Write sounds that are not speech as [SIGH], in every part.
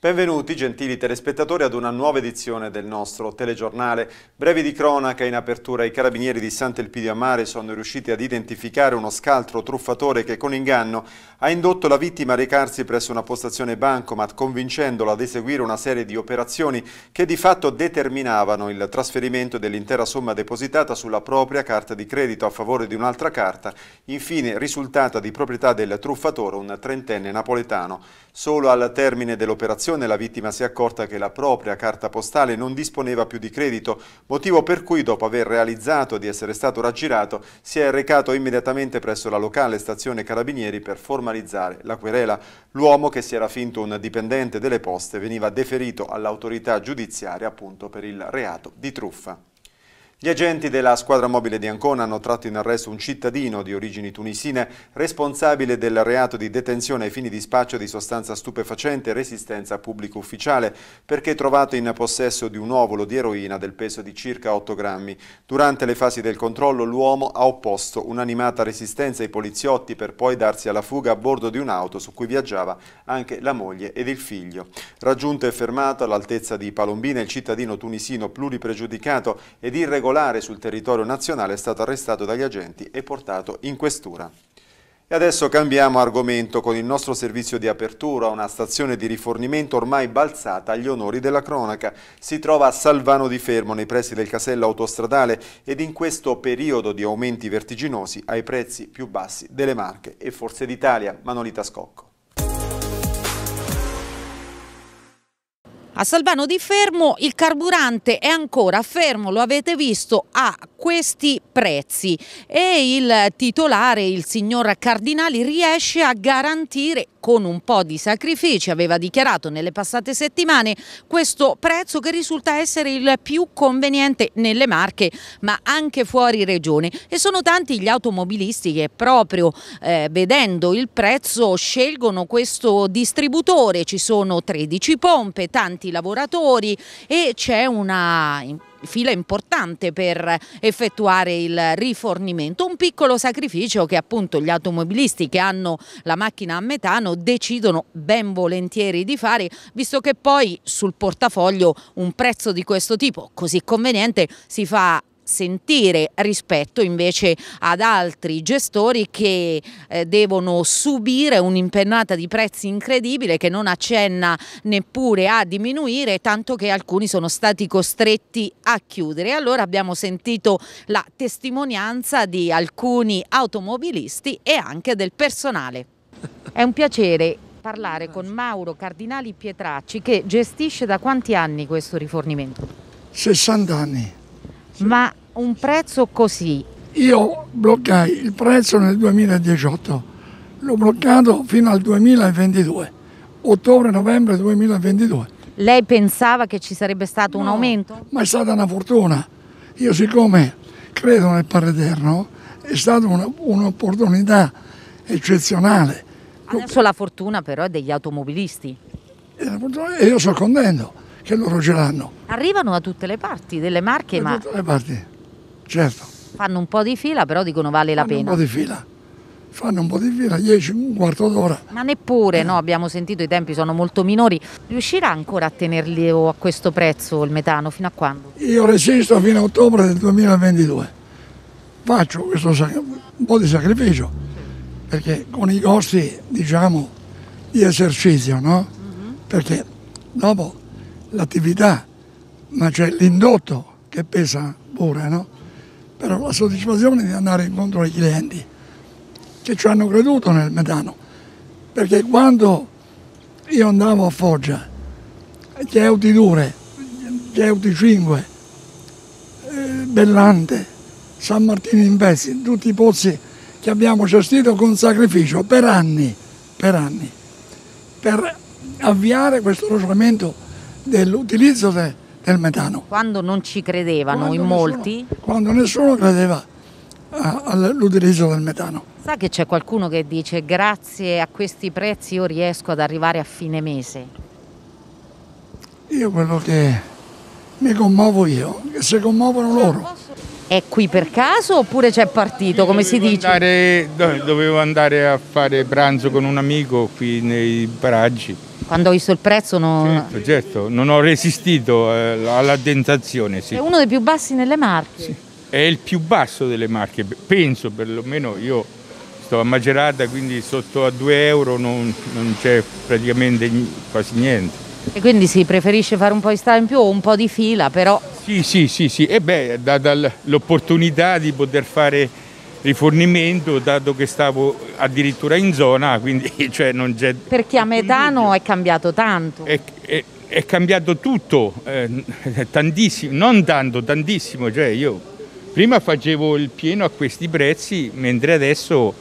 Benvenuti gentili telespettatori ad una nuova edizione del nostro telegiornale. Brevi di cronaca in apertura, i carabinieri di Sant'Elpidio a Mare sono riusciti ad identificare uno scaltro truffatore che con inganno ha indotto la vittima a recarsi presso una postazione bancomat convincendola ad eseguire una serie di operazioni che di fatto determinavano il trasferimento dell'intera somma depositata sulla propria carta di credito a favore di un'altra carta, infine risultata di proprietà del truffatore un trentenne napoletano. Solo al termine dell'operazione operazione la vittima si è accorta che la propria carta postale non disponeva più di credito, motivo per cui dopo aver realizzato di essere stato raggirato si è recato immediatamente presso la locale stazione Carabinieri per formalizzare la querela. L'uomo che si era finto un dipendente delle poste veniva deferito all'autorità giudiziaria appunto per il reato di truffa. Gli agenti della squadra mobile di Ancona hanno tratto in arresto un cittadino di origini tunisine responsabile del reato di detenzione ai fini di spaccio di sostanza stupefacente e resistenza a pubblico ufficiale perché trovato in possesso di un ovulo di eroina del peso di circa 8 grammi. Durante le fasi del controllo l'uomo ha opposto un'animata resistenza ai poliziotti per poi darsi alla fuga a bordo di un'auto su cui viaggiava anche la moglie ed il figlio. Raggiunto e fermato all'altezza di Palombina il cittadino tunisino pluripregiudicato ed irregolare irregolare sul territorio nazionale è stato arrestato dagli agenti e portato in questura. E adesso cambiamo argomento con il nostro servizio di apertura, una stazione di rifornimento ormai balzata agli onori della cronaca. Si trova a Salvano di Fermo, nei pressi del casello autostradale ed in questo periodo di aumenti vertiginosi ai prezzi più bassi delle Marche e forse d'Italia. Manolita Scocco. A Salvano di Fermo il carburante è ancora fermo, lo avete visto, a questi prezzi e il titolare, il signor Cardinali, riesce a garantire con un po' di sacrifici, aveva dichiarato nelle passate settimane, questo prezzo che risulta essere il più conveniente nelle Marche ma anche fuori regione e sono tanti gli automobilisti che proprio eh, vedendo il prezzo scelgono questo distributore, ci sono 13 pompe, tanti lavoratori e c'è una fila importante per effettuare il rifornimento, un piccolo sacrificio che appunto gli automobilisti che hanno la macchina a metano decidono ben volentieri di fare, visto che poi sul portafoglio un prezzo di questo tipo così conveniente si fa sentire rispetto invece ad altri gestori che eh, devono subire un'impennata di prezzi incredibile che non accenna neppure a diminuire tanto che alcuni sono stati costretti a chiudere. Allora abbiamo sentito la testimonianza di alcuni automobilisti e anche del personale. È un piacere parlare con Mauro Cardinali Pietracci che gestisce da quanti anni questo rifornimento? 60 anni ma un prezzo così? Io bloccai il prezzo nel 2018, l'ho bloccato fino al 2022, ottobre-novembre 2022. Lei pensava che ci sarebbe stato no, un aumento? Ma è stata una fortuna. Io siccome credo nel Pareterno, è stata un'opportunità un eccezionale. Adesso la fortuna però è degli automobilisti. E io sono contento che loro ce l'hanno. Arrivano da tutte le parti delle Marche, da ma... Da tutte le parti, certo. Fanno un po' di fila, però dicono vale fanno la pena. un po' di fila, fanno un po' di fila, 10, un quarto d'ora. Ma neppure, eh. no, abbiamo sentito i tempi sono molto minori. Riuscirà ancora a tenerli a questo prezzo il metano, fino a quando? Io resisto fino a ottobre del 2022. Faccio questo un po' di sacrificio, perché con i costi, diciamo, di esercizio, no? Mm -hmm. Perché dopo l'attività, ma c'è l'indotto che pesa pure, no? però la soddisfazione di andare incontro ai clienti che ci hanno creduto nel metano, perché quando io andavo a Foggia, Geuti Dure, Geuti 5, eh, Bellante, San Martino in Pezzi, tutti i pozzi che abbiamo gestito con sacrificio per anni, per anni, per avviare questo ragionamento dell'utilizzo de, del metano. Quando non ci credevano quando in nessuno, molti? Quando nessuno credeva eh, all'utilizzo del metano. Sa che c'è qualcuno che dice grazie a questi prezzi io riesco ad arrivare a fine mese? Io quello che mi commuovo io, che si commuovono loro. È qui per caso oppure c'è partito, come si dice? Andare, dovevo andare a fare pranzo con un amico qui nei paraggi. Quando ho visto il prezzo non... Certo, certo non ho resistito eh, alla tentazione. Sì. È uno dei più bassi nelle Marche. Sì. È il più basso delle Marche, penso perlomeno io sto a Macerata, quindi sotto a 2 euro non, non c'è praticamente quasi niente. E quindi si preferisce fare un po' di strada in più o un po' di fila però? Sì, sì, sì, sì. e beh, data l'opportunità di poter fare rifornimento dato che stavo addirittura in zona, [LAUGHS] quindi cioè, non c'è... Perché a metano è cambiato tanto. È, è, è cambiato tutto, eh, [LAUGHS] tantissimo, non tanto, tantissimo, cioè io prima facevo il pieno a questi prezzi, mentre adesso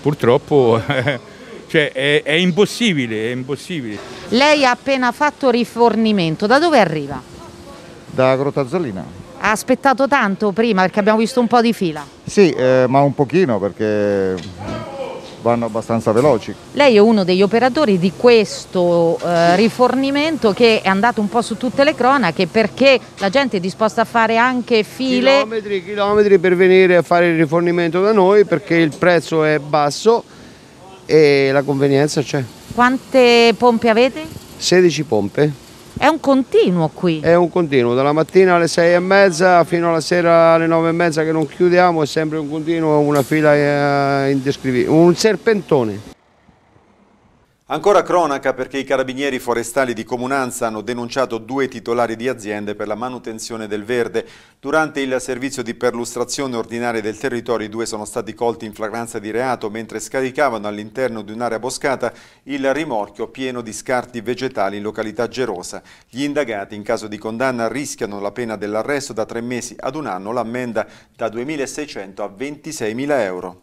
purtroppo... Eh, [LAUGHS] Cioè è, è, impossibile, è impossibile. Lei ha appena fatto rifornimento, da dove arriva? Da Grottazzolina. Ha aspettato tanto prima perché abbiamo visto un po' di fila? Sì, eh, ma un pochino perché vanno abbastanza veloci. Lei è uno degli operatori di questo eh, rifornimento che è andato un po' su tutte le cronache perché la gente è disposta a fare anche file. Chilometri, chilometri per venire a fare il rifornimento da noi perché il prezzo è basso e la convenienza c'è. Quante pompe avete? 16 pompe. È un continuo qui? È un continuo, dalla mattina alle 6 e mezza fino alla sera alle 9 e mezza che non chiudiamo, è sempre un continuo, una fila eh, indescrivibile, un serpentone. Ancora cronaca perché i carabinieri forestali di Comunanza hanno denunciato due titolari di aziende per la manutenzione del verde. Durante il servizio di perlustrazione ordinaria del territorio i due sono stati colti in flagranza di reato mentre scaricavano all'interno di un'area boscata il rimorchio pieno di scarti vegetali in località Gerosa. Gli indagati in caso di condanna rischiano la pena dell'arresto da tre mesi ad un anno, l'ammenda da 2.600 a 26.000 euro.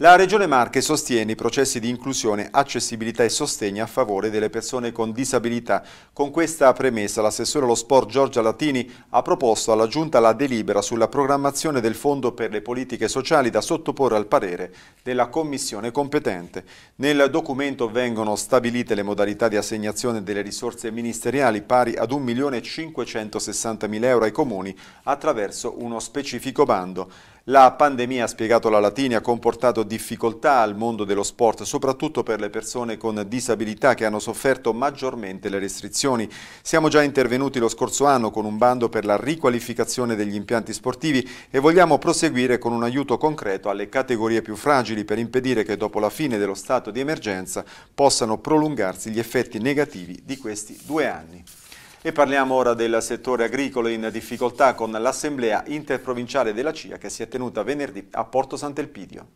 La Regione Marche sostiene i processi di inclusione, accessibilità e sostegno a favore delle persone con disabilità. Con questa premessa l'assessore allo sport Giorgia Latini ha proposto alla Giunta la delibera sulla programmazione del Fondo per le politiche sociali da sottoporre al parere della Commissione competente. Nel documento vengono stabilite le modalità di assegnazione delle risorse ministeriali pari ad 1.560.000 euro ai comuni attraverso uno specifico bando. La pandemia, ha spiegato la Latini, ha comportato difficoltà al mondo dello sport, soprattutto per le persone con disabilità che hanno sofferto maggiormente le restrizioni. Siamo già intervenuti lo scorso anno con un bando per la riqualificazione degli impianti sportivi e vogliamo proseguire con un aiuto concreto alle categorie più fragili per impedire che dopo la fine dello stato di emergenza possano prolungarsi gli effetti negativi di questi due anni. E parliamo ora del settore agricolo in difficoltà con l'assemblea interprovinciale della CIA che si è tenuta venerdì a Porto Sant'Elpidio.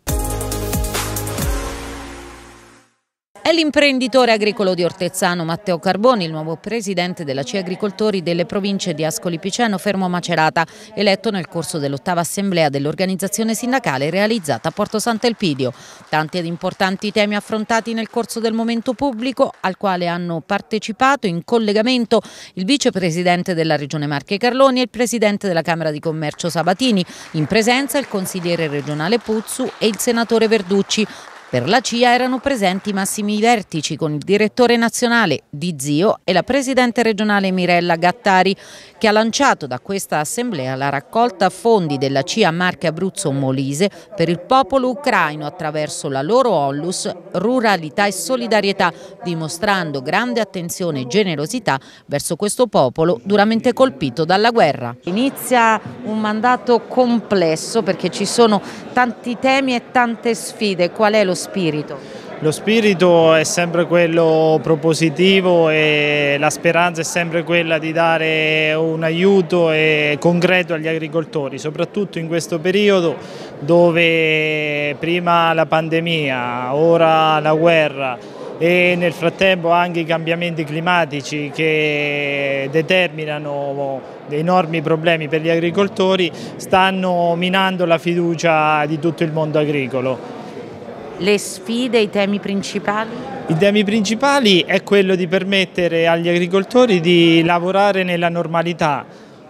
È l'imprenditore agricolo di Ortezzano Matteo Carboni, il nuovo presidente della CIA Agricoltori delle province di Ascoli Piceno, Fermo Macerata, eletto nel corso dell'ottava assemblea dell'organizzazione sindacale realizzata a Porto Sant'Elpidio. Tanti ed importanti temi affrontati nel corso del momento pubblico al quale hanno partecipato in collegamento il vicepresidente della Regione Marche Carloni e il presidente della Camera di Commercio Sabatini, in presenza il consigliere regionale Puzzu e il senatore Verducci, per la CIA erano presenti massimi vertici con il direttore nazionale Di Zio e la presidente regionale Mirella Gattari che ha lanciato da questa assemblea la raccolta fondi della CIA Marche Abruzzo Molise per il popolo ucraino attraverso la loro onlus Ruralità e Solidarietà dimostrando grande attenzione e generosità verso questo popolo duramente colpito dalla guerra. Inizia un mandato complesso perché ci sono tanti temi e tante sfide. Qual è lo spirito? Lo spirito è sempre quello propositivo e la speranza è sempre quella di dare un aiuto concreto agli agricoltori, soprattutto in questo periodo dove prima la pandemia, ora la guerra, e nel frattempo anche i cambiamenti climatici che determinano enormi problemi per gli agricoltori stanno minando la fiducia di tutto il mondo agricolo le sfide, i temi principali? I temi principali è quello di permettere agli agricoltori di lavorare nella normalità,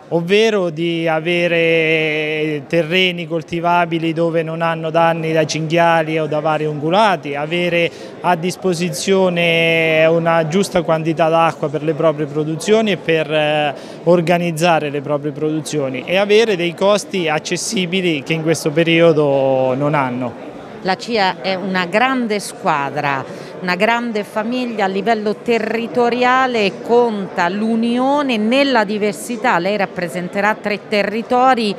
ovvero di avere terreni coltivabili dove non hanno danni da cinghiali o da vari ungulati, avere a disposizione una giusta quantità d'acqua per le proprie produzioni e per eh, organizzare le proprie produzioni e avere dei costi accessibili che in questo periodo non hanno. La CIA è una grande squadra, una grande famiglia a livello territoriale conta l'unione nella diversità. Lei rappresenterà tre territori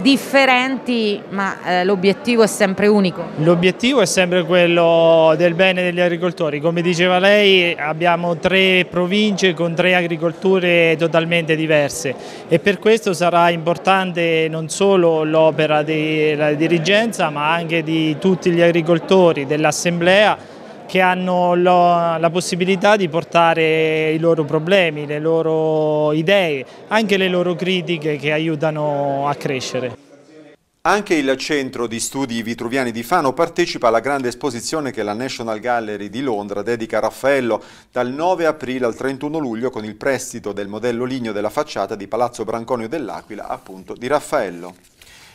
differenti, ma eh, l'obiettivo è sempre unico. L'obiettivo è sempre quello del bene degli agricoltori. Come diceva lei, abbiamo tre province con tre agricolture totalmente diverse e per questo sarà importante non solo l'opera della dirigenza, ma anche di tutti gli agricoltori dell'Assemblea che hanno la, la possibilità di portare i loro problemi, le loro idee, anche le loro critiche che aiutano a crescere. Anche il Centro di Studi Vitruviani di Fano partecipa alla grande esposizione che la National Gallery di Londra dedica a Raffaello dal 9 aprile al 31 luglio con il prestito del modello ligneo della facciata di Palazzo Branconio dell'Aquila, appunto di Raffaello.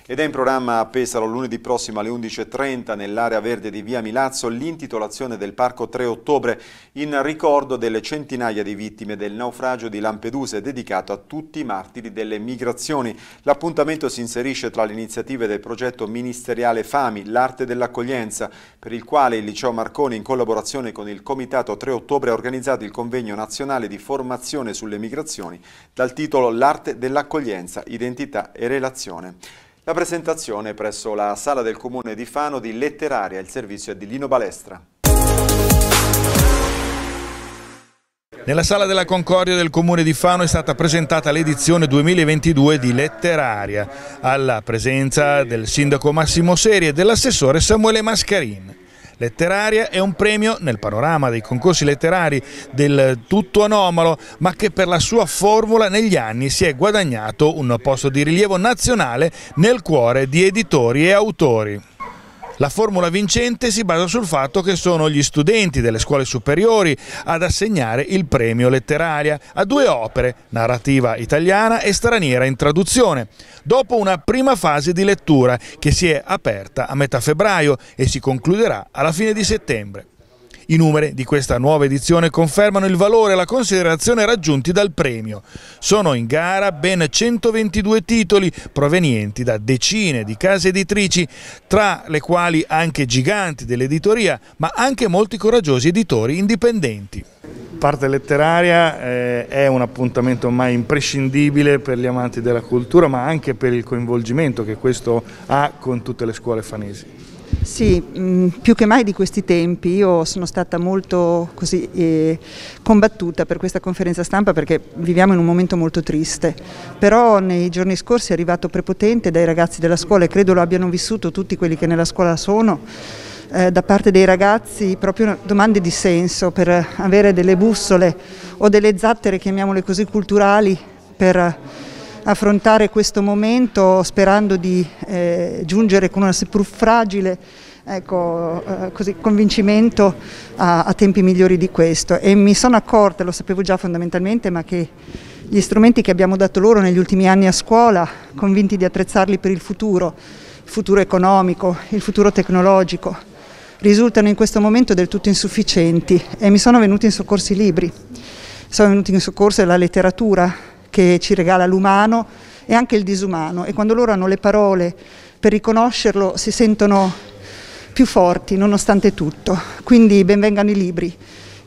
Ed è in programma a Pesaro lunedì prossimo alle 11.30 nell'area verde di via Milazzo l'intitolazione del parco 3 ottobre in ricordo delle centinaia di vittime del naufragio di Lampedusa e dedicato a tutti i martiri delle migrazioni. L'appuntamento si inserisce tra le iniziative del progetto ministeriale FAMI, l'arte dell'accoglienza, per il quale il liceo Marconi in collaborazione con il Comitato 3 ottobre ha organizzato il convegno nazionale di formazione sulle migrazioni dal titolo L'arte dell'accoglienza, identità e relazione. La presentazione presso la sala del comune di Fano di Letteraria, il servizio è di Lino Balestra. Nella sala della Concordia del Comune di Fano è stata presentata l'edizione 2022 di Letteraria, alla presenza del sindaco Massimo Seri e dell'assessore Samuele Mascarin letteraria e un premio nel panorama dei concorsi letterari del tutto anomalo, ma che per la sua formula negli anni si è guadagnato un posto di rilievo nazionale nel cuore di editori e autori. La formula vincente si basa sul fatto che sono gli studenti delle scuole superiori ad assegnare il premio letteraria a due opere, narrativa italiana e straniera in traduzione, dopo una prima fase di lettura che si è aperta a metà febbraio e si concluderà alla fine di settembre. I numeri di questa nuova edizione confermano il valore e la considerazione raggiunti dal premio. Sono in gara ben 122 titoli provenienti da decine di case editrici, tra le quali anche giganti dell'editoria, ma anche molti coraggiosi editori indipendenti. Parte letteraria eh, è un appuntamento ormai imprescindibile per gli amanti della cultura, ma anche per il coinvolgimento che questo ha con tutte le scuole fanesi. Sì, mh, mm, più che mai di questi tempi io sono stata molto così, eh, combattuta per questa conferenza stampa perché viviamo in un momento molto triste, però nei giorni scorsi è arrivato prepotente dai ragazzi della scuola e credo lo abbiano vissuto tutti quelli che nella scuola sono, eh, da parte dei ragazzi proprio domande di senso per avere delle bussole o delle zattere, chiamiamole così, culturali per affrontare questo momento sperando di eh, giungere con una seppur fragile ecco, eh, così, convincimento a, a, tempi migliori di questo e mi sono accorta, lo sapevo già fondamentalmente, ma che gli strumenti che abbiamo dato loro negli ultimi anni a scuola, convinti di attrezzarli per il futuro, il futuro economico, il futuro tecnologico, risultano in questo momento del tutto insufficienti e mi sono venuti in soccorso i libri, sono venuti in soccorso la letteratura, che ci regala l'umano e anche il disumano e quando loro hanno le parole per riconoscerlo si sentono più forti nonostante tutto. Quindi benvengano i libri,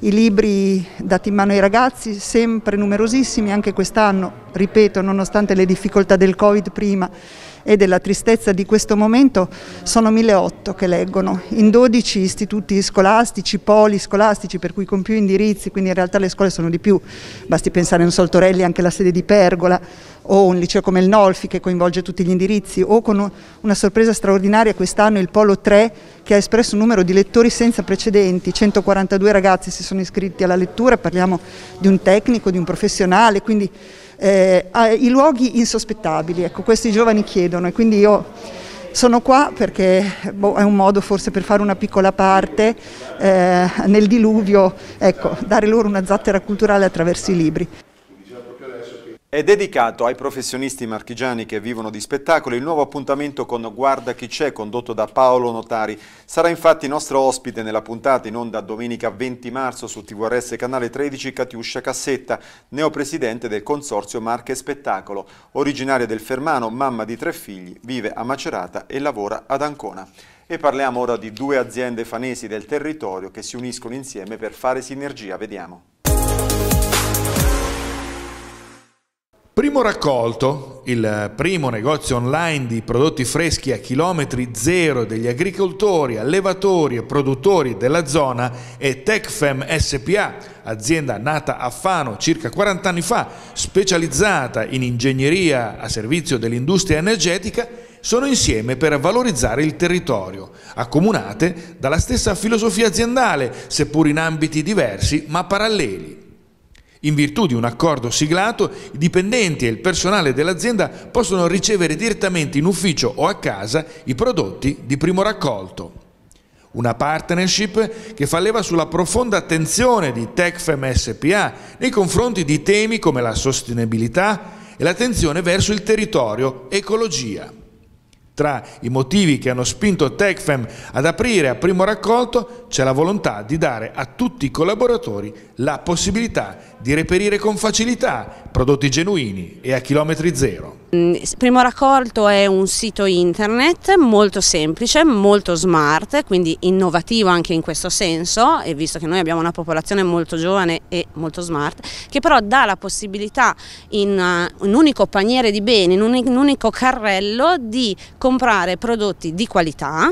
i libri dati in mano ai ragazzi, sempre numerosissimi, anche quest'anno, ripeto, nonostante le difficoltà del Covid prima e della tristezza di questo momento sono 1.800 che leggono in 12 istituti scolastici, poli scolastici per cui con più indirizzi, quindi in realtà le scuole sono di più, basti pensare in Soltorelli anche la sede di Pergola o un liceo come il Nolfi che coinvolge tutti gli indirizzi o con una sorpresa straordinaria quest'anno il Polo 3 che ha espresso un numero di lettori senza precedenti, 142 ragazzi si sono iscritti alla lettura, parliamo di un tecnico, di un professionale, quindi eh, i luoghi insospettabili, ecco, questi giovani chiedono e quindi io sono qua perché boh, è un modo forse per fare una piccola parte eh, nel diluvio, ecco, dare loro una zattera culturale attraverso i libri. È dedicato ai professionisti marchigiani che vivono di spettacoli il nuovo appuntamento con Guarda chi c'è condotto da Paolo Notari. Sarà infatti nostro ospite nella puntata in onda domenica 20 marzo su TVRS Canale 13 Catiuscia Cassetta, neopresidente del Consorzio Marche Spettacolo. Originaria del Fermano, mamma di tre figli, vive a Macerata e lavora ad Ancona. E parliamo ora di due aziende fanesi del territorio che si uniscono insieme per fare sinergia. Vediamo. Primo raccolto, il primo negozio online di prodotti freschi a chilometri zero degli agricoltori, allevatori e produttori della zona è Techfem SPA, azienda nata a Fano circa 40 anni fa, specializzata in ingegneria a servizio dell'industria energetica sono insieme per valorizzare il territorio, accomunate dalla stessa filosofia aziendale, seppur in ambiti diversi ma paralleli. In virtù di un accordo siglato, i dipendenti e il personale dell'azienda possono ricevere direttamente in ufficio o a casa i prodotti di primo raccolto. Una partnership che fa leva sulla profonda attenzione di Tecfem SPA nei confronti di temi come la sostenibilità e l'attenzione verso il territorio, ecologia. Tra i motivi che hanno spinto Tecfem ad aprire a primo raccolto c'è la volontà di dare a tutti i collaboratori la possibilità di reperire con facilità prodotti genuini e a chilometri zero. Mm, primo Raccolto è un sito internet molto semplice, molto smart, quindi innovativo anche in questo senso e visto che noi abbiamo una popolazione molto giovane e molto smart, che però dà la possibilità in un uh, unico paniere di beni, in un unico carrello di comprare prodotti di qualità,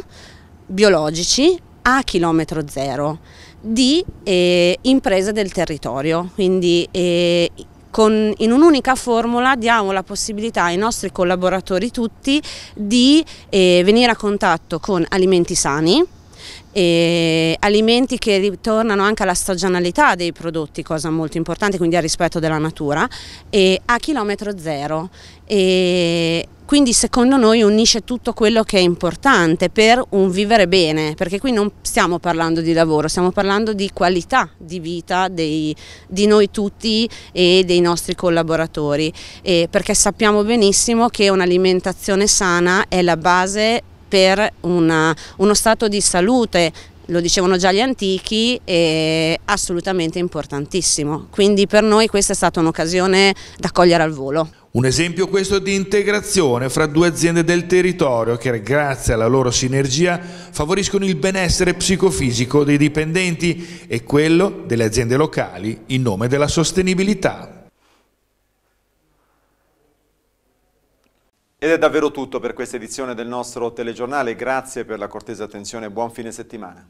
biologici, a chilometro zero di eh, imprese del territorio, quindi eh, con, in un'unica formula diamo la possibilità ai nostri collaboratori tutti di eh, venire a contatto con alimenti sani, e alimenti che ritornano anche alla stagionalità dei prodotti, cosa molto importante, quindi al rispetto della natura, e a chilometro zero. E quindi secondo noi unisce tutto quello che è importante per un vivere bene, perché qui non stiamo parlando di lavoro, stiamo parlando di qualità di vita dei, di noi tutti e dei nostri collaboratori, e perché sappiamo benissimo che un'alimentazione sana è la base per una, uno stato di salute lo dicevano già gli antichi, è assolutamente importantissimo. Quindi per noi questa è stata un'occasione da cogliere al volo. Un esempio questo di integrazione fra due aziende del territorio che grazie alla loro sinergia favoriscono il benessere psicofisico dei dipendenti e quello delle aziende locali in nome della sostenibilità. Ed è davvero tutto per questa edizione del nostro telegiornale. Grazie per la cortesa attenzione e buon fine settimana.